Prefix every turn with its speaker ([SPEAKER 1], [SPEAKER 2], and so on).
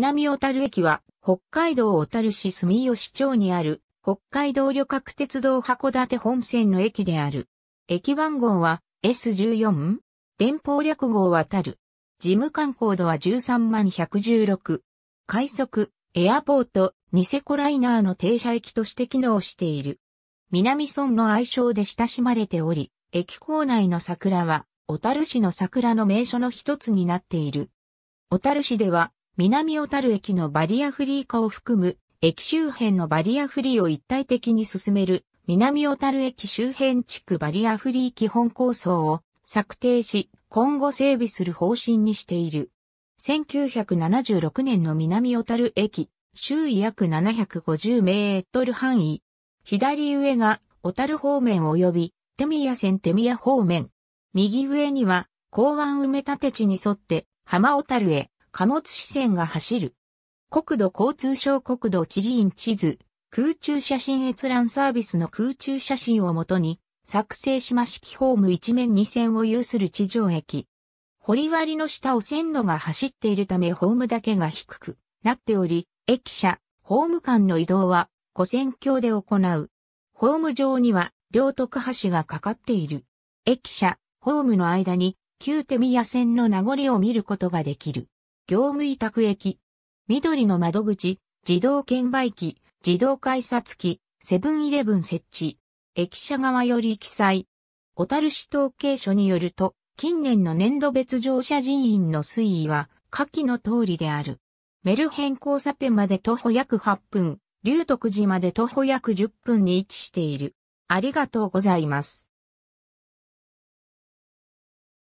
[SPEAKER 1] 南小樽駅は、北海道小樽市住吉町にある、
[SPEAKER 2] 北海道旅客鉄道函館本線の駅である。駅番号は S14? 電報略号はたる。事務官コードは13万116。快速、エアポート、ニセコライナーの停車駅として機能している。南村の愛称で親しまれており、駅構内の桜は、小樽市の桜の名所の一つになっている。小樽市では、南小樽駅のバリアフリー化を含む、駅周辺のバリアフリーを一体的に進める、南小樽駅周辺地区バリアフリー基本構想を策定し、今後整備する方針にしている。1976年の南小樽駅、周囲約750メートル範囲。左上が小樽方面及び手宮線手宮方面。右上には港湾埋め立て地に沿って浜小樽へ貨物支線が走る。国土交通省国土地理院地図、空中写真閲覧サービスの空中写真をもとに、作成島式ホーム一面二線を有する地上駅。堀割の下を線路が走っているためホームだけが低くなっており、駅舎、ホーム間の移動は、古線橋で行う。ホーム上には、両徳橋がかかっている。駅舎、ホームの間に、旧手宮線の名残を見ることができる。業務委託駅、緑の窓口、自動券売機、自動改札機、セブンイレブン設置。駅舎側より記載。小樽市統計所によると、近年の年度別乗車人員の推移は、下記の通りである。メルヘン交差点まで徒歩約8分、龍徳寺まで徒歩
[SPEAKER 1] 約10分に位置している。ありがとうございます。